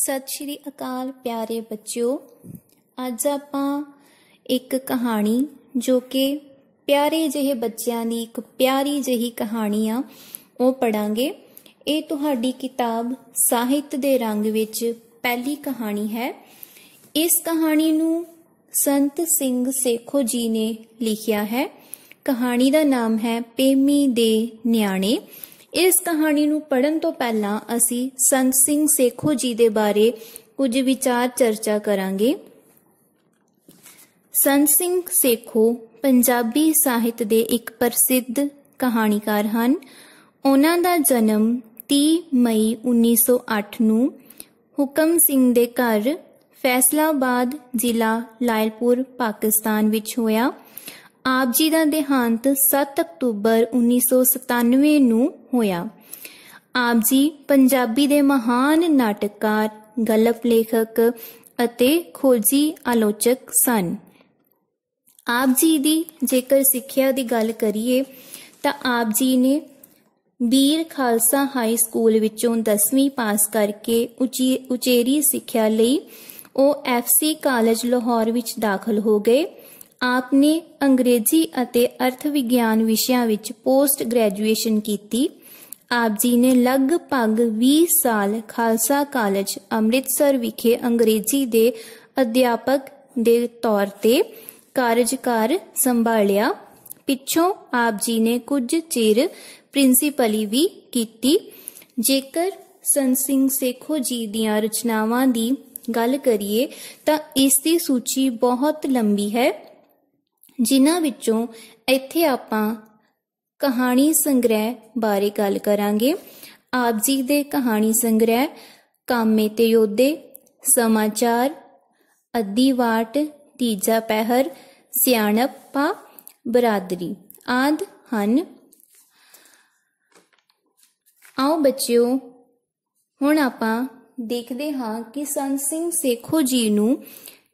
ਸਤਿ ਸ਼੍ਰੀ ਅਕਾਲ ਪਿਆਰੇ ਬੱਚਿਓ ਅੱਜ ਆਪਾਂ ਇੱਕ ਕਹਾਣੀ ਜੋ ਕਿ ਪਿਆਰੇ ਜਿਹੇ ਬੱਚਿਆਂ ਦੀ ਇੱਕ ਪਿਆਰੀ ਜਹੀ ਕਹਾਣੀ ਆ ਉਹ ਪੜਾਂਗੇ ਇਹ ਤੁਹਾਡੀ ਕਿਤਾਬ ਸਾਹਿਤ ਦੇ ਰੰਗ ਵਿੱਚ ਪਹਿਲੀ ਕਹਾਣੀ ਹੈ ਇਸ ਕਹਾਣੀ ਨੂੰ ਸੰਤ ਸਿੰਘ ਸੇਖੋ ਜੀ ਨੇ ਲਿਖਿਆ ਹੈ ਕਹਾਣੀ ਦਾ ਨਾਮ ਹੈ ਪੇਮੀ ਦੇ ਨਿਆਣੇ ਇਸ ਕਹਾਣੀ ਨੂੰ ਪੜਨ ਤੋਂ ਪਹਿਲਾਂ ਅਸੀਂ ਸੰਤ ਸਿੰਘ ਸੇਖੋ ਜੀ ਦੇ ਬਾਰੇ ਕੁਝ ਵਿਚਾਰ ਚਰਚਾ ਕਰਾਂਗੇ ਸੰਤ ਸਿੰਘ ਸੇਖੋ ਪੰਜਾਬੀ ਸਾਹਿਤ ਦੇ ਇੱਕ ਪ੍ਰਸਿੱਧ ਕਹਾਣੀਕਾਰ ਹਨ ਉਹਨਾਂ ਦਾ ਜਨਮ 30 ਮਈ 1908 ਨੂੰ ਹੁਕਮ ਸਿੰਘ ਦੇ ਘਰ ਫੈਸਲਾਬਾਦ ਜ਼ਿਲ੍ਹਾ ਲਾਇਲਪੁਰ ਪਾਕਿਸਤਾਨ ਵਿੱਚ ਹੋਇਆ ਆਪ ਜੀ ਦਾ ਦੇਹਾਂਤ 7 ਅਕਤੂਬਰ 1997 ਨੂੰ ਹੋਇਆ ਆਪ ਜੀ ਪੰਜਾਬੀ ਦੇ ਮਹਾਨ ਨਾਟਕਕਾਰ ਗਲਪ ਲੇਖਕ ਅਤੇ ਖੋਜੀ ਆਲੋਚਕ ਸਨ ਆਪ ਜੀ ਦੀ ਜੇਕਰ ਸਿੱਖਿਆ ਦੀ ਗੱਲ ਕਰੀਏ ਤਾਂ ਆਪ ਜੀ ਨੇ ਬੀਰ ਖਾਲਸਾ ਹਾਈ ਸਕੂਲ ਵਿੱਚੋਂ 10ਵੀਂ ਪਾਸ ਕਰਕੇ ਉਚੇਰੀ ਸਿੱਖਿਆ ਲਈ ਉਹ ਐਫਸੀ ਕਾਲਜ ਲਾਹੌਰ ਵਿੱਚ ਦਾਖਲ ਹੋ ਗਏ ਆਪ ਨੇ ਅੰਗਰੇਜ਼ੀ ਅਤੇ ਅਰਥ ਵਿਗਿਆਨ ਵਿਸ਼ਿਆਂ ਵਿੱਚ ਪੋਸਟ ਗ੍ਰੈਜੂਏਸ਼ਨ ਕੀਤੀ ਆਪ ਜੀ ਨੇ ਲਗਭਗ 20 ਸਾਲ ਖਾਲਸਾ ਕਾਲਜ ਅੰਮ੍ਰਿਤਸਰ ਵਿਖੇ ਅੰਗਰੇਜ਼ੀ ਦੇ ਅਧਿਆਪਕ ਦੇ ਤੌਰ ਤੇ ਕਾਰਜਕਾਰ ਸੰਭਾਲਿਆ ਪਿੱਛੋਂ ਆਪ ਜੀ ਨੇ ਕੁਝ ਚਿਰ ਪ੍ਰਿੰਸੀਪਲੀ ਵੀ ਕੀਤੀ ਜੇਕਰ ਸੰਤ ਸਿੰਘ ਸੇਖੋ ਜੀ ਦੀਆਂ ਰਚਨਾਵਾਂ ਦੀ ਗੱਲ ਕਰੀਏ ਤਾਂ ਇਸ ਦੀ ਸੂਚੀ ਬਹੁਤ ਲੰਬੀ ਹੈ ਜਿਨ੍ਹਾਂ ਵਿੱਚੋਂ ਇੱਥੇ ਆਪਾਂ ਕਹਾਣੀ ਸੰਗ੍ਰਹਿ ਬਾਰੇ ਗੱਲ ਕਰਾਂਗੇ ਆਪ ਜੀ ਦੇ ਕਹਾਣੀ ਸੰਗ੍ਰਹਿ ਕਾਮੇ ਤੇ ਯੋਧੇ ਸਮਾਚਾਰ ਅਦੀਵਾਟ ਵਾਟ ਤੀਜਾ ਪਹਿਰ ਸਿਆਣਪਾ ਬਰਾਦਰੀ ਆਦ ਹਨ ਆਓ ਬੱਚਿਓ ਹੁਣ ਆਪਾਂ ਦੇਖਦੇ ਹਾਂ ਕਿ ਸੰਤ ਸਿੰਘ ਸੇਖੋ ਜੀ ਨੂੰ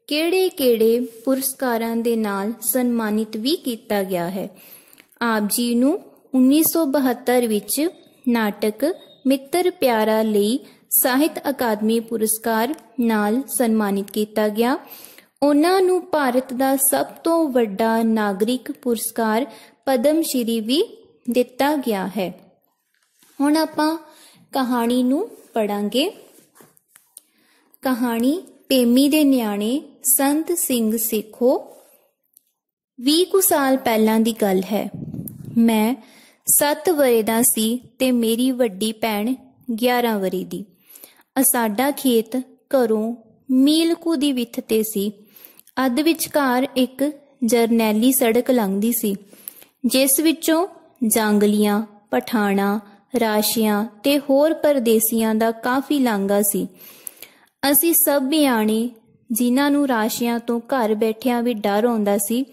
ਕਿਹੜੇ-ਕਿਹੜੇ ਪੁਰਸਕਾਰਾਂ ਦੇ ਨਾਲ ਸਨਮਾਨਿਤ ਵੀ ਕੀਤਾ ਗਿਆ ਹੈ ਆਪ ਜੀ ਨੂੰ 1972 ਵਿੱਚ ਨਾਟਕ ਮਿੱਤਰ ਪਿਆਰਾ ਲਈ ਸਾਹਿਤ ਅਕਾਦਮੀ ਪੁਰਸਕਾਰ ਨਾਲ ਸਨਮਾਨਿਤ ਕੀਤਾ ਗਿਆ ਉਹਨਾਂ ਨੂੰ ਭਾਰਤ ਦਾ ਸਭ ਤੋਂ ਵੱਡਾ ਨਾਗਰਿਕ ਪੁਰਸਕਾਰ ਪਦਮ ਸ਼੍ਰੀ ਵੀ ਦਿੱਤਾ ਗਿਆ ਹੈ ਹੁਣ ਆਪਾਂ ਕਹਾਣੀ ਨੂੰ ਪੜਾਂਗੇ ਕਹਾਣੀ ਪੇਮੀ ਦੇ ਨਿਆਣੇ ਸੰਤ ਸਿੰਘ ਸੇਖੋ 20 ਕੁ ਸਾਲ ਪਹਿਲਾਂ ਦੀ ਗੱਲ ਹੈ ਮੈਂ 7 ਵਰੇ ਦਾ ਸੀ ਤੇ ਮੇਰੀ ਵੱਡੀ ਭੈਣ 11 ਵਰੇ ਦੀ ਸਾਡਾ ਖੇਤ ਘਰੋਂ ਮੀਲ ਕੁ ਦੀ ਵਿੱਥ ਤੇ ਸੀ ਅੱਧ ਵਿਚਕਾਰ ਇੱਕ ਜਰਨੈਲੀ ਸੜਕ ਲੰਘਦੀ ਸੀ ਜਿਸ ਵਿੱਚੋਂ ਜੰਗਲੀਆਂ ਪਠਾਣਾ ਰਾਸ਼ੀਆਂ ਤੇ ਹੋਰ ਪਰਦੇਸੀਆਂ ਦਾ ਕਾਫੀ ਲਾਂਗਾ ਸੀ ਅਸੀਂ ਸਭ ਬਿਆਣੀ ਜਿਨ੍ਹਾਂ ਨੂੰ ਰਾਸ਼ੀਆਂ ਤੋਂ ਘਰ ਬੈਠਿਆਂ ਵੀ ਡਰ ਆਉਂਦਾ ਸੀ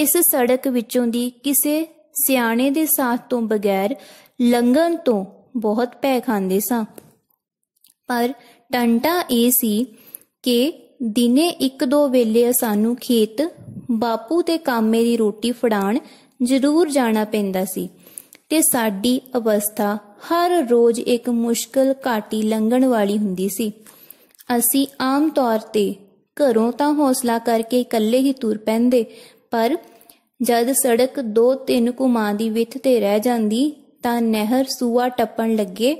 ਇਸ ਸੜਕ ਵਿੱਚੋਂ ਦੀ ਕਿਸੇ ਸਿਆਣੇ ਦੇ ਸਾਥ ਤੋਂ ਬਗੈਰ ਲੰਘਣ ਤੋਂ ਬਹੁਤ ਭੈ ਖਾਂਦੇ ਸਾਂ ਪਰ ਟੰਟਾ ਇਹ ਸੀ ਕਿ ਦਿਨੇ ਇੱਕ ਦੋ ਵੇਲੇ ਸਾਨੂੰ ਖੇਤ ਬਾਪੂ ਤੇ ਕਾਮੇ ਦੀ ਰੋਟੀ ਫੜਾਣ ਜ਼ਰੂਰ ਜਾਣਾ ਪੈਂਦਾ ਸੀ ਤੇ ਸਾਡੀ ਅਵਸਥਾ ਹਰ ਰੋਜ਼ ਇੱਕ ਮੁਸ਼ਕਲ ਘਾਟੀ ਲੰਘਣ ਵਾਲੀ ਹੁੰਦੀ ਸੀ ਅਸੀਂ ਆਮ ਤੌਰ ਤੇ ਘਰੋਂ ਤਾਂ ਹੌਸਲਾ ਕਰਕੇ ਇਕੱਲੇ ਹੀ ਤੁਰ ਪੈਂਦੇ ਪਰ ਜਦ ਸੜਕ ਦੋ ਤਿੰਨ ਕੁਮਾਂ ਦੀ ਵਿੱਥ ਤੇ ਰਹਿ ਜਾਂਦੀ ਤਾਂ ਨਹਿਰ ਸੂਆ ਟੱਪਣ ਲੱਗੇ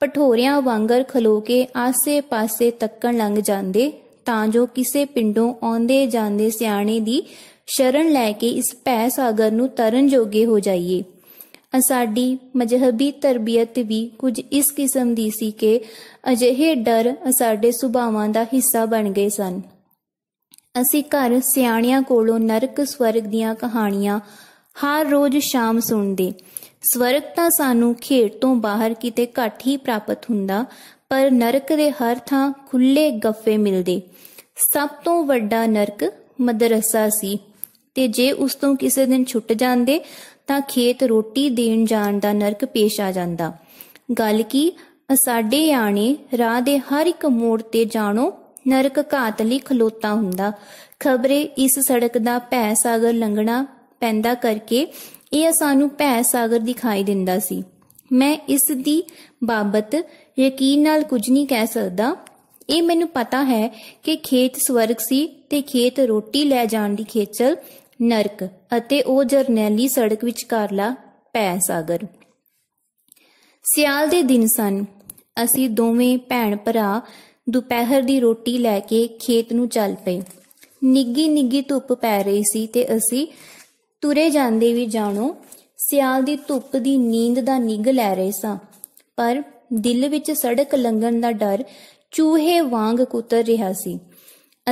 ਪਠੋਰੀਆਂ ਵਾਂਗਰ ਖਲੋ ਕੇ ਆਸੇ-ਪਾਸੇ ਤੱਕਣ ਲੰਘ ਜਾਂਦੇ ਤਾਂ ਜੋ ਕਿਸੇ ਪਿੰਡੋਂ ਆਉਂਦੇ ਜਾਂਦੇ ਸਿਆਣੇ ਦੀ ਸ਼ਰਨ ਲੈ ਕੇ ਇਸ ਪੈ ਸਾਗਰ ਨੂੰ ਤਰਨ ਜੋਗੇ ਹੋ ਜਾਈਏ ਅਸਾਡੀ ਮਜਹਬੀ ਤਰਬੀਅਤ ਵੀ ਕੁਝ ਇਸ ਕਿਸਮ ਦੀ ਸੀ ਕਿ ਅਜਿਹੇ ਡਰ ਸਾਡੇ ਸੁਭਾਵਾਂ ਦਾ ਹਿੱਸਾ ਬਣ ਗਏ ਸਨ ਅਸੀਂ ਘਰ ਸਿਆਣਿਆਂ ਕੋਲੋਂ ਨਰਕ ਸਵਰਗ ਦੀਆਂ ਕਹਾਣੀਆਂ ਹਰ ਰੋਜ਼ ਸ਼ਾਮ ਸੁਣਦੇ ਸਵਰਗ ਤਾਂ ਸਾਨੂੰ ਖੇਡ ਤੋਂ ਬਾਹਰ ਕਿਤੇ ਘੱਟ ਹੀ ਪ੍ਰਾਪਤ ਹੁੰਦਾ ਪਰ ਨਰਕ ਦੇ ਹਰ ਥਾਂ ਖੁੱਲੇ ਗੱਫੇ ਮਿਲਦੇ ਸਭ ਤੋਂ ਵੱਡਾ ਨਰਕ ਮਦਰਸਾ ਸੀ ਤੇ ਜੇ ਉਸ ਤੋਂ ਕਿਸੇ ਦਿਨ ਛੁੱਟ ਜਾਂਦੇ ਤਾਂ ਖੇਤ ਰੋਟੀ ਦੇਣ ਜਾਣ ਦਾ ਨਰਕ ਪੇਸ਼ ਆ ਜਾਂਦਾ ਗੱਲ ਕੀ ਸਾਡੇ ਆਣੇ ਰਾਹ ਦੇ ਹਰ ਇੱਕ ਮੋੜ ਤੇ ਜਾਣੋ ਨਰਕ ਘਾਤ ਲਈ ਖਲੋਤਾ ਹੁੰਦਾ ਖਬਰੇ ਇਸ ਸੜਕ ਦਾ ਭੈ ਸਾਗਰ ਲੰਘਣਾ ਪੈਂਦਾ ਕਰਕੇ ਇਹ ਸਾਨੂੰ ਭੈ ਸਾਗਰ ਦਿਖਾਈ ਦਿੰਦਾ ਸੀ ਮੈਂ ਇਸ ਦੀ ਬਾਬਤ ਯਕੀਨ ਨਾਲ ਕੁਝ ਨਹੀਂ ਕਹਿ ਸਕਦਾ ਇਹ ਮੈਨੂੰ ਪਤਾ ਹੈ ਕਿ ਖੇਤ ਸਵਰਗ ਸੀ ਤੇ ਖੇਤ ਰੋਟੀ ਲੈ ਜਾਣ ਦੀ ਖੇਚਲ ਨਰਕ ਅਤੇ ਉਹ ਜਰਨੈਲੀ ਸੜਕ ਵਿੱਚ ਵਿਚਕਾਰਲਾ ਪੈ ਸਾਗਰ ਸਿਆਲ ਦੇ ਦਿਨ ਸਨ ਅਸੀਂ ਦੋਵੇਂ ਭੈਣ ਭਰਾ ਦੁਪਹਿਰ ਦੀ ਰੋਟੀ ਲੈ ਕੇ ਖੇਤ ਨੂੰ ਚੱਲ ਪਏ ਨਿੱਗੀ ਨਿੱਗੀ ਧੁੱਪ ਪੈ ਰਹੀ ਸੀ ਤੇ ਅਸੀਂ ਤੁਰੇ ਜਾਂਦੇ ਵੀ ਜਾਣੋ ਸਿਆਲ ਦੀ ਧੁੱਪ ਦੀ ਨੀਂਦ ਦਾ ਨਿੱਗ ਲੈ ਰਹੇ ਸਾਂ ਪਰ ਦਿਲ ਵਿੱਚ ਸੜਕ ਲੰਘਣ ਦਾ ਡਰ ਚੂਹੇ ਵਾਂਗ ਕੁਤਰ ਰਿਹਾ ਸੀ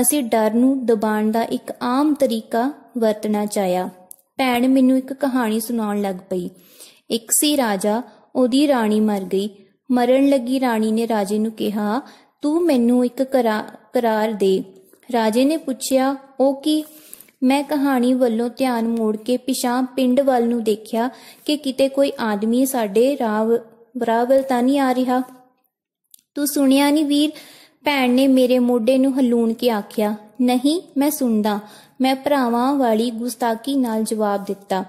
ਅਸੀਂ ਡਰ ਨੂੰ ਦਬਾਉਣ ਦਾ ਇੱਕ ਆਮ ਤਰੀਕਾ ਵਰਤਣਾ ਚਾਹਿਆ ਭੈਣ ਮੈਨੂੰ ਇੱਕ ਕਹਾਣੀ ਸੁਣਾਉਣ ਲੱਗ ਪਈ ਇੱਕ ਸੀ ਰਾਜਾ ਉਹਦੀ ਰਾਣੀ ਮਰ ਗਈ ਮਰਨ ਲੱਗੀ ਰਾਣੀ ਨੇ ਰਾਜੇ ਨੂੰ ਕਿਹਾ ਤੂੰ ਮੈਨੂੰ ਇੱਕ ਕਰਾਰ ਦੇ ਰਾਜੇ ਨੇ ਪੁੱਛਿਆ ਉਹ ਕੀ ਮੈਂ ਕਹਾਣੀ ਵੱਲੋਂ ਧਿਆਨ ਮੋੜ ਕੇ ਪਿਛਾਂ ਪਿੰਡ ਵੱਲ ਨੂੰ ਦੇਖਿਆ ਕਿ ਕਿਤੇ ਕੋਈ ਆਦਮੀ ਸਾਡੇ ਰਾਵ ਬਰਾਵਲ ਤਾਂ ਨਹੀਂ ਆ ਰਿਹਾ ਤੂੰ ਸੁਣਿਆ ਨਹੀਂ ਵੀਰ ਭੈਣ ਨੇ ਮੇਰੇ ਮੋਢੇ ਨੂੰ ਹਲੂਣ ਕੇ ਆਖਿਆ ਨਹੀਂ ਮੈਂ ਸੁਣਦਾ ਮੈਂ ਭਰਾਵਾਂ ਵਾਲੀ ਗੁਸਤਾਖੀ ਨਾਲ ਜਵਾਬ ਦਿੱਤਾ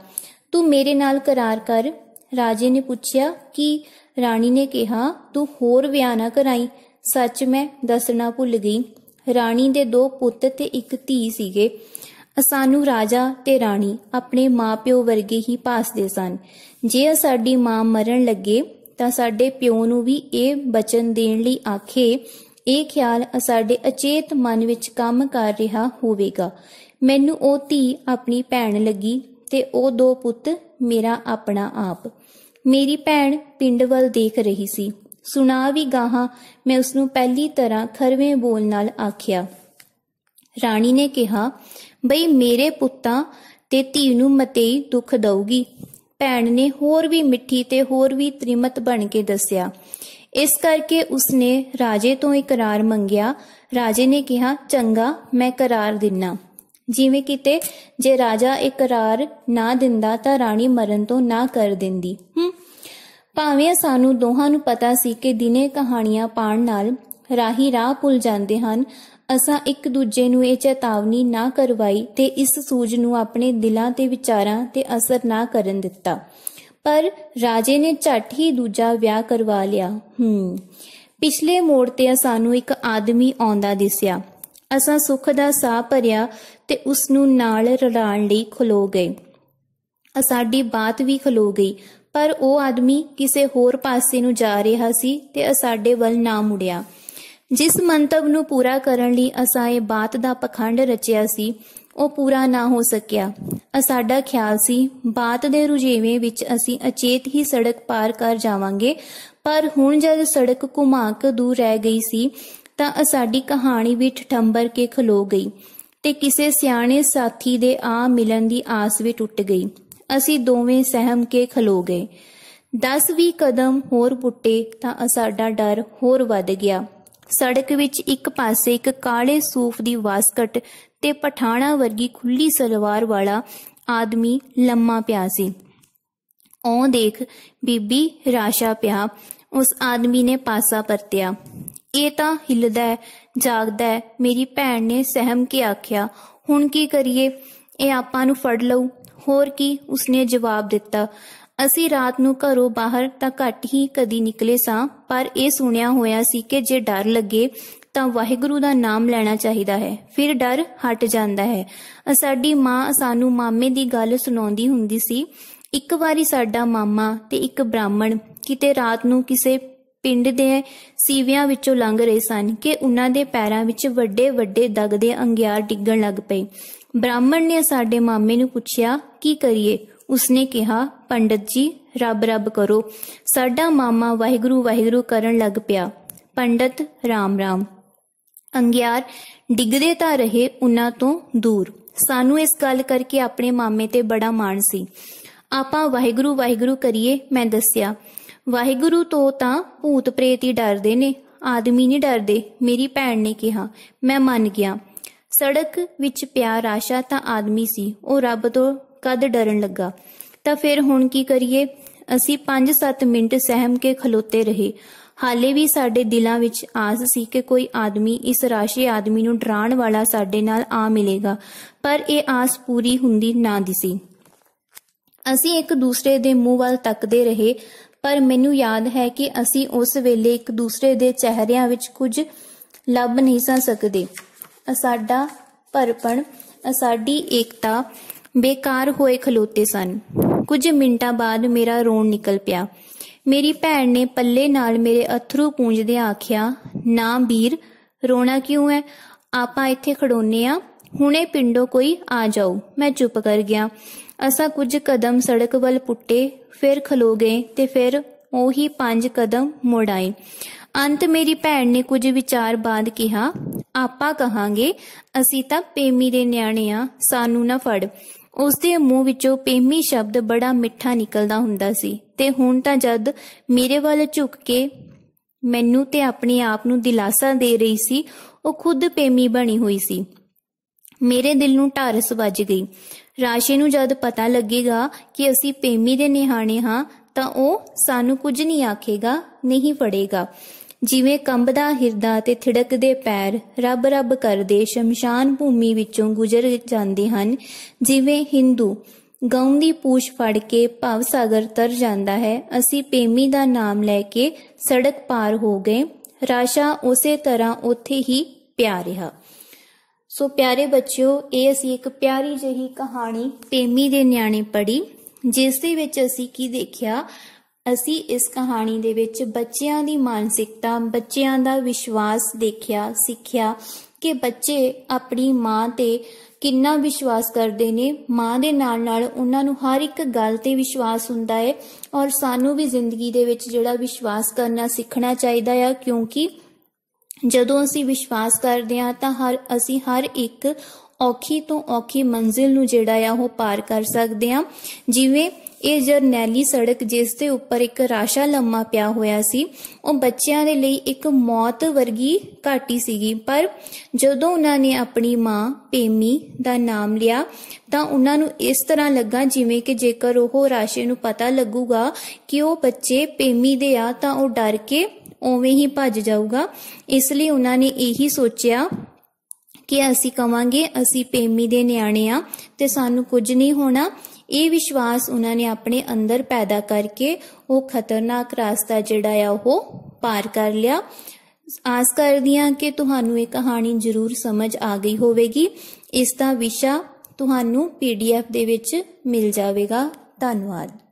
ਤੂੰ ਮੇਰੇ ਨਾਲ ਕਰਾਰ ਕਰ ਰਾਜੇ ਨੇ ਪੁੱਛਿਆ ਕਿ ਰਾਣੀ ਨੇ ਕਿਹਾ ਤੂੰ ਹੋਰ ਵਿਆਹ ਨਾ ਕਰਾਈ ਸੱਚ ਮੈਂ ਦੱਸਣਾ ਭੁੱਲ ਗਈ ਰਾਣੀ ਦੇ ਦੋ ਪੁੱਤ ਤੇ ਇੱਕ ਧੀ ਸੀਗੇ ਸਾਨੂੰ ਰਾਜਾ ਤੇ ਰਾਣੀ ਆਪਣੇ ਮਾਪਿਓ ਵਰਗੇ ਹੀ ਪਾਸਦੇ ਸਨ ਜੇ ਸਾਡੀ ਮਾਂ ਮਰਨ ਲੱਗੇ ਤਾਂ ਸਾਡੇ ਪਿਓ ਨੂੰ ਵੀ ਇਹ ਬਚਨ ਦੇਣ ਲਈ ਆਖੇ ਇਹ ਖਿਆਲ ਸਾਡੇ ਅਚੇਤ ਮਨ ਵਿੱਚ ਕੰਮ ਕਰ ਰਿਹਾ ਹੋਵੇਗਾ ਮੈਨੂੰ ਉਹ ਧੀ ਆਪਣੀ ਭੈਣ ਲੱਗੀ ਤੇ ਉਹ ਦੋ ਪੁੱਤ ਮੇਰਾ ਆਪਣਾ ਆਪ ਮੇਰੀ ਭੈਣ ਪਿੰਡ ਵੱਲ ਦੇਖ ਰਹੀ ਸੀ ਸੁਣਾ ਵੀ ਗਾਹਾ ਮੈਂ ਉਸ ਨੂੰ ਪਹਿਲੀ ਤਰ੍ਹਾਂ ਖਰਵੇਂ ਬੋਲ ਨਾਲ ਆਖਿਆ ਰਾਣੀ ਨੇ ਕਿਹਾ ਬਈ ਮੇਰੇ ਪੁੱਤਾਂ ਤੇ ਧੀ ਨੂੰ ਮਤੇਈ ਦੁੱਖ ਦਊਗੀ ਭੈਣ ਨੇ ਹੋਰ ਵੀ ਮਿੱਠੀ ਤੇ ਹੋਰ ਵੀ ਤ੍ਰਿਮਤ ਬਣ ਕੇ ਦੱਸਿਆ ਇਸ ਕਰਕੇ ਉਸਨੇ ਰਾਜੇ ਤੋਂ ਇਕਰਾਰ ਮੰਗਿਆ ਰਾਜੇ ਨੇ ਕਿਹਾ ਚੰਗਾ ਮੈਂ ਕਰਾਰ ਦਿੰਨਾ ਜਿਵੇਂ ਕਿਤੇ ਜੇ ਰਾਜਾ ਇਕਰਾਰ ਨਾ ਦਿੰਦਾ ਤਾਂ ਰਾਣੀ ਮਰਨ ਤੋਂ ਨਾ ਕਰ ਦਿੰਦੀ ਹੂੰ ਭਾਵੇਂ ਸਾਨੂੰ ਦੋਹਾਂ ਨੂੰ ਪਤਾ ਸੀ ਕਿ ਦਿਨੇ ਕਹਾਣੀਆਂ ਪਾਣ ਨਾਲ ਰਾਹੀ ਰਾਹ ਭੁੱਲ ਜਾਂਦੇ ਹਨ ਅਸਾਂ ਇੱਕ ਦੂਜੇ ਨੂੰ ਇਹ ਚੇਤਾਵਨੀ ਨਾ ਕਰਵਾਈ ਤੇ ਇਸ ਸੂਝ ਨੂੰ ਆਪਣੇ ਦਿਲਾਂ ਤੇ ਵਿਚਾਰਾਂ ਤੇ ਅਸਰ ਨਾ ਕਰਨ ਦਿੱਤਾ ਪਰ ਰਾਜੇ ਨੇ ਝੱਟ ਹੀ ਦੂਜਾ ਵਿਆਹ ਕਰਵਾ ਲਿਆ ਹੂੰ ਪਿਛਲੇ ਮੋੜ ਤੇ ਸਾਨੂੰ ਇੱਕ ਆਦਮੀ ਆਉਂਦਾ ਦਿਸਿਆ ਅਸਾਂ ਸੁੱਖ ਦਾ ਸਾਹ ਭਰਿਆ ਤੇ ਉਸ ਨੂੰ ਨਾਲ ਰੜਾਣ ਲਈ ਖਲੋ ਗਏ ਸਾਡੀ ਬਾਤ ਵੀ ਖਲੋ ਗਈ ਪਰ ਉਹ ਆਦਮੀ ਕਿਸੇ ਹੋਰ ਪਾਸੇ ਨੂੰ ਜਾ ਰਿਹਾ ਸੀ ਤੇ ਸਾਡੇ ਵੱਲ ਨਾ ਮੁੜਿਆ ਜਿਸ ਮੰਤਵ ਨੂੰ ਪੂਰਾ ਕਰਨ ਲਈ ਅਸਾਂ ਇਹ ਬਾਤ ਦਾ ਪਖੰਡ ਰਚਿਆ ਸੀ ਉਹ ਪੂਰਾ ਨਾ ਹੋ ਸਕਿਆ ਸਾਡਾ ਖਿਆਲ ਸੀ ਬਾਤ ਦੇ ਰੁਝੇਵੇਂ ਵਿੱਚ ਅਸੀਂ ਅਚੇਤ ਹੀ ਸੜਕ ਪਾਰ ਕਰ ਜਾਵਾਂਗੇ ਪਰ ਹੁਣ ਜਦ ਸੜਕ ਘੁਮਾ ਕੇ ਦੂਰ ਰਹਿ ਗਈ ਸੀ ਤਾਂ ਸਾਡੀ ਕਹਾਣੀ ਵੀ ਠੰਬਰ ਕੇ ਖਲੋ ਗਈ ਤੇ ਕਿਸੇ ਸਿਆਣੇ ਸਾਥੀ ਦੇ ਆ ਮਿਲਣ ਦੀ ਆਸ ਵੀ ਟੁੱਟ ਗਈ ਅਸੀਂ ਦੋਵੇਂ ਸਹਿਮ ਕੇ ਖਲੋ ਗਏ 10 ਵੀ ਕਦਮ ਹੋਰ ਪੁੱਟੇ ਤਾਂ ਸਾਡਾ ਡਰ ਹੋਰ ਵੱਧ ਗਿਆ ਸੜਕ ਵਿੱਚ ਇੱਕ ਪਾਸੇ ਇੱਕ ਕਾਲੇ ਸੂਫ ਦੀ ਵਾਸਕਟ ਤੇ ਪਠਾਣਾ ਵਰਗੀ ਖੁੱਲੀ ਸਲਵਾਰ ਵਾਲਾ ਆਦਮੀ ਲੰਮਾ ਪਿਆ ਸੀ ਉਹ ਦੇਖ ਬੀਬੀ ਰਾਸ਼ਾ ਪਿਆ ਉਸ ਆਦਮੀ ਨੇ ਪਾਸਾ ਪਰਤਿਆ ਇਹ ਤਾਂ ਹਿੱਲਦਾ ਜਾਗਦਾ ਮੇਰੀ ਭੈਣ ਨੇ ਸਹਿਮ ਕੇ ਆਖਿਆ ਹੁਣ ਕੀ ਕਰੀਏ ਇਹ ਆਪਾਂ ਨੂੰ ਫੜ ਲਊ ਹੋਰ ਕੀ ਉਸਨੇ ਜਵਾਬ ਦਿੱਤਾ ਅਸੀਂ ਰਾਤ ਨੂੰ ਘਰੋਂ ਬਾਹਰ ਤਾਂ ਘੱਟ ਹੀ ਕਦੀ ਨਿਕਲੇ ਸਾਂ ਪਰ ਇਹ ਸੁਣਿਆ ਹੋਇਆ ਸੀ ਕਿ ਜੇ ਡਰ ਲੱਗੇ ਤਾਂ ਵਾਹਿਗੁਰੂ ਦਾ ਨਾਮ ਲੈਣਾ ਚਾਹੀਦਾ ਹੈ ਫਿਰ ਡਰ ਹਟ ਜਾਂਦਾ ਹੈ ਸਾਡੀ ਮਾਂ ਸਾਨੂੰ ਮਾਮੇ ਦੀ ਗੱਲ ਸੁਣਾਉਂਦੀ ਹੁੰਦੀ ਸੀ ਇੱਕ ਵਾਰੀ ਸਾਡਾ ਮਾਮਾ ਤੇ ਇੱਕ ਬ੍ਰਾਹਮਣ ਕਿਤੇ ਰਾਤ ਨੂੰ ਕਿਸੇ ਪਿੰਡ ਦੇ ਸੀਵਿਆਂ ਵਿੱਚੋਂ ਲੰਘ ਰਹੇ ਸਨ ਕਿ ਉਹਨਾਂ ਦੇ ਪੈਰਾਂ ਵਿੱਚ ਵੱਡੇ ਵੱਡੇ ਦਗ ਦੇ ਅੰਗਿਆਰ ਡਿੱਗਣ ਲੱਗ ਪਏ ਬ੍ਰਾਹਮਣ ਨੇ ਸਾਡੇ ਮਾਮੇ ਨੂੰ ਪੁੱਛਿਆ ਕੀ ਕਰੀਏ ਉਸਨੇ ਕਿਹਾ ਪੰਡਤ ਜੀ ਰੱਬ ਰੱਬ ਕਰੋ ਸਾਡਾ ਮਾਮਾ ਵਾਹਿਗੁਰੂ ਵਾਹਿਗੁਰੂ ਕਰਨ ਲੱਗ ਪਿਆ ਪੰਡਤ ਰਾਮ ਰਾਮ ਅੰਗਿਆਰ ਡਿੱਗਦੇ ਤਾਂ ਰਹੇ ਉਹਨਾਂ ਤੋਂ ਦੂਰ ਸਾਨੂੰ ਇਸ ਗੱਲ ਕਰਕੇ ਆਪਣੇ ਮਾਮੇ ਤੇ ਬੜਾ ਮਾਣ ਸੀ ਆਪਾਂ ਵਾਹਿਗੁਰੂ ਵਾਹਿਗੁਰੂ ਕਰੀਏ ਮੈਂ ਦੱਸਿਆ ਵਾਹਿਗੁਰੂ ਤੋਂ ਤਾਂ ਭੂਤ ਪ੍ਰੇਤ ਹੀ ਡਰਦੇ ਨੇ ਆਦਮੀ ਨਹੀਂ ਡਰਦੇ ਮੇਰੀ ਭੈਣ ਨੇ ਕਿਹਾ ਮੈਂ ਮੰਨ ਗਿਆ ਸੜਕ ਵਿੱਚ ਪਿਆ ਰਾਸ਼ਾ ਤਾਂ ਆਦਮੀ ਸੀ ਉਹ ਰੱਬ ਤੋਂ ਕਦ ਡਰਨ ਲੱਗਾ ਤਾਂ ਫਿਰ ਹੁਣ ਕੀ ਕਰੀਏ ਅਸੀਂ 5-7 ਮਿੰਟ ਸਹਿਮ ਕੇ ਖਲੋਤੇ ਰਹੇ ਹਾਲੇ ਵੀ ਸਾਡੇ ਦਿਲਾਂ ਵਿੱਚ ਆਸ ਸੀ ਕਿ ਕੋਈ ਆਦਮੀ ਇਸ ਰਾਸ਼ੀ ਆਦਮੀ ਨੂੰ ਡਰਾਉਣ ਵਾਲਾ ਸਾਡੇ ਨਾਲ ਆ ਮਿਲੇਗਾ ਪਰ ਇਹ ਆਸ ਪੂਰੀ ਹੁੰਦੀ ਨਾ ਦਿਸੀ ਅਸੀਂ ਇੱਕ ਦੂਸਰੇ ਦੇ ਮੂੰਹ ਵੱਲ ਤੱਕਦੇ ਰਹੇ ਪਰ ਮੈਨੂੰ ਯਾਦ ਹੈ ਕਿ ਅਸੀਂ ਉਸ ਵੇਲੇ ਇੱਕ ਦੂਸਰੇ ਦੇ ਚਿਹਰਿਆਂ ਵਿੱਚ ਕੁਝ ਲੱਭ ਨਹੀਂ ਸਾਂ ਸਕਦੇ ਸਾਡਾ ਪਰਪਣ ਸਾਡੀ ਏਕਤਾ ਬੇਕਾਰ ਹੋਏ ਖਲੋਤੇ ਸਨ ਕੁਝ ਮਿੰਟਾਂ ਬਾਅਦ ਮੇਰਾ ਰੋਣ ਨਿਕਲ ਪਿਆ ਮੇਰੀ ਭੈਣ ਨੇ ਪੱਲੇ ਨਾਲ ਮੇਰੇ ਅਥਰੂ ਪੂੰਝਦੇ ਆਖਿਆ ਨਾ ਵੀਰ ਰੋਣਾ ਕਿਉਂ ਹੈ ਆਪਾਂ ਇੱਥੇ ਖੜੋਨੇ ਆ ਹੁਣੇ ਪਿੰਡੋਂ ਕੋਈ ਆ ਜਾਓ ਮੈਂ ਚੁੱਪ ਕਰ ਗਿਆ ਅਸਾਂ ਕੁਝ ਕਦਮ ਸੜਕ ਵੱਲ ਪੁੱਟੇ ਫਿਰ ਖਲੋ ਗਏ ਤੇ ਫਿਰ ਉਹੀ ਪੰਜ ਕਦਮ ਮੁੜ ਅੰਤ ਮੇਰੀ ਭੈਣ ਨੇ ਕੁਝ ਵਿਚਾਰ ਬਾਅਦ ਕਿਹਾ ਆਪਾਂ ਕਹਾਂਗੇ ਅਸੀਂ ਤਾਂ ਪੇਮੀ ਦੇ ਨਿਆਣੇ ਆ ਸਾਨੂੰ ਨਾ ਫੜ ਉਸ ਦੇ ਮੂੰਹ ਵਿੱਚੋਂ ਪੇਮੀ ਸ਼ਬਦ ਬੜਾ ਮਿੱਠਾ ਨਿਕਲਦਾ ਹੁੰਦਾ ਸੀ ਤੇ ਹੁਣ ਤਾਂ ਜਦ ਮੇਰੇ ਵੱਲ ਝੁੱਕ ਕੇ ਮੈਨੂੰ ਤੇ ਆਪਣੇ ਆਪ ਨੂੰ ਦਿਲਾਸਾ ਦੇ ਰਹੀ ਸੀ ਉਹ ਖੁਦ ਪੇਮੀ ਬਣੀ ਹੋਈ ਸੀ ਮੇਰੇ ਦਿਲ ਨੂੰ ਢਾਰਸ ਵੱਜ ਗਈ ਰਾਸ਼ੇ ਨੂੰ ਜਦ ਪਤਾ ਲੱਗੇਗਾ ਕਿ ਅਸੀਂ ਪੇਮੀ ਦੇ ਨਿਹਾਣੇ ਹਾਂ ਤਾਂ ਉਹ ਸਾਨੂੰ ਕੁਝ ਨਹੀਂ ਆਖੇਗਾ ਨਹੀਂ ਫੜੇਗਾ ਜਿਵੇਂ ਕੰਬਦਾ ਹਿਰਦਾ ਤੇ ਥਿੜਕਦੇ ਪੈਰ ਰੱਬ ਰੱਬ ਕਰਦੇ ਸ਼ਮਸ਼ਾਨ ਭੂਮੀ ਵਿੱਚੋਂ ਗੁਜ਼ਰ ਜਾਂਦੇ ਹਨ ਜਿਵੇਂ ਹਿੰਦੂ ਗਾਉਂ ਦੀ ਪੂਛ ਫੜ ਕੇ ਭਵ ਸਾਗਰ ਤਰ ਜਾਂਦਾ ਹੈ ਅਸੀਂ ਪੇਮੀ ਦਾ ਨਾਮ ਲੈ ਕੇ ਸੜਕ ਪਾਰ ਹੋ ਗਏ ਰਾਸ਼ਾ ਉਸੇ ਤਰ੍ਹਾਂ ਉੱਥੇ ਹੀ ਪਿਆ ਰਿਹਾ ਸੋ ਪਿਆਰੇ ਬੱਚਿਓ ਇਹ ਅਸੀਂ ਇੱਕ ਪਿਆਰੀ ਜਹੀ ਕਹਾਣੀ ਪੇਮੀ ਦੇ ਨਿਆਣੇ ਪੜੀ ਜਿਸ ਦੇ ਵਿੱਚ ਅਸੀਂ ਕੀ ਦੇਖਿਆ ਅਸੀਂ ਇਸ ਕਹਾਣੀ ਦੇ ਵਿੱਚ ਬੱਚਿਆਂ ਦੀ ਮਾਨਸਿਕਤਾ ਬੱਚਿਆਂ ਦਾ ਵਿਸ਼ਵਾਸ ਦੇਖਿਆ ਸਿੱਖਿਆ ਕਿ ਬੱਚੇ ਆਪਣੀ ਮਾਂ ਤੇ ਕਿੰਨਾ ਵਿਸ਼ਵਾਸ ਕਰਦੇ ਨੇ ਮਾਂ ਦੇ ਨਾਲ ਨਾਲ ਉਹਨਾਂ ਨੂੰ ਹਰ ਇੱਕ ਗੱਲ ਤੇ ਵਿਸ਼ਵਾਸ ਹੁੰਦਾ ਹੈ ਔਰ ਸਾਨੂੰ ਵੀ ਜ਼ਿੰਦਗੀ ਦੇ ਵਿੱਚ ਜਿਹੜਾ ਵਿਸ਼ਵਾਸ ਕਰਨਾ ਸਿੱਖਣਾ ਚਾਹੀਦਾ ਹੈ ਕਿਉਂਕਿ ਜਦੋਂ ਅਸੀਂ ਵਿਸ਼ਵਾਸ ਕਰਦੇ ਹਾਂ ਤਾਂ ਹਰ ਅਸੀਂ ਹਰ ਇੱਕ ਔਖੀ ਤੋਂ ਔਖੀ ਮੰਜ਼ਿਲ ਨੂੰ ਜਿਹੜਾ ਆ ਉਹ ਪਾਰ ਕਰ ਸਕਦੇ ਆ ਜਿਵੇਂ ਇਹ ਜਰਨੈਲੀ ਸੜਕ ਜਿਸ ਦੇ ਉੱਪਰ ਇੱਕ ਰਾਸ਼ਾ ਲੰਮਾ ਪਿਆ ਹੋਇਆ ਸੀ ਉਹ ਬੱਚਿਆਂ ਦੇ ਲਈ ਇੱਕ ਮੌਤ ਵਰਗੀ ਘਾਟੀ ਸੀਗੀ ਪਰ ਜਦੋਂ ਉਹਨਾਂ ਨੇ ਆਪਣੀ ਮਾਂ ਪੇਮੀ ਦਾ ਨਾਮ ਲਿਆ ਤਾਂ ਉਹਨਾਂ ਨੂੰ ਇਸ ਤਰ੍ਹਾਂ ਲੱਗਾ ਜਿਵੇਂ ਕਿ ਜੇਕਰ ਉਹ ਰਾਸ਼ੇ ਨੂੰ ਪਤਾ ਲੱਗੂਗਾ ਕਿ ਉਹ ਬੱਚੇ ਪੇਮੀ ਦੇ ਆ ਤਾਂ ਉਹ ਡਰ ਕੇ ਉਵੇਂ ਹੀ ਭੱਜ ਜਾਊਗਾ ਇਸ ਲਈ ਉਹਨਾਂ ਨੇ ਇਹੀ ਸੋਚਿਆ ਕਿ ਅਸੀਂ ਕਵਾਂਗੇ ਅਸੀਂ ਪੇਮੀ ਦੇ ਨਿਆਣੇ ਆ ਤੇ ਸਾਨੂੰ ਕੁਝ ਨਹੀਂ ਹੋਣਾ ਇਹ ਵਿਸ਼ਵਾਸ ਉਹਨਾਂ ਨੇ ਆਪਣੇ ਅੰਦਰ ਪੈਦਾ ਕਰਕੇ ਉਹ ਖਤਰਨਾਕ ਰਾਸਤਾ ਜਿਹੜਾ ਆ ਉਹ ਪਾਰ ਕਰ ਲਿਆ ਆਸ ਕਰਦੀਆਂ ਕਿ ਤੁਹਾਨੂੰ ਇਹ ਕਹਾਣੀ ਜ਼ਰੂਰ ਸਮਝ ਆ ਗਈ ਹੋਵੇਗੀ ਇਸ ਦਾ ਵਿਸ਼ਾ ਤੁਹਾਨੂੰ ਪੀਡੀਐਫ ਦੇ ਵਿੱਚ ਮਿਲ ਜਾਵੇਗਾ ਧੰਨਵਾਦ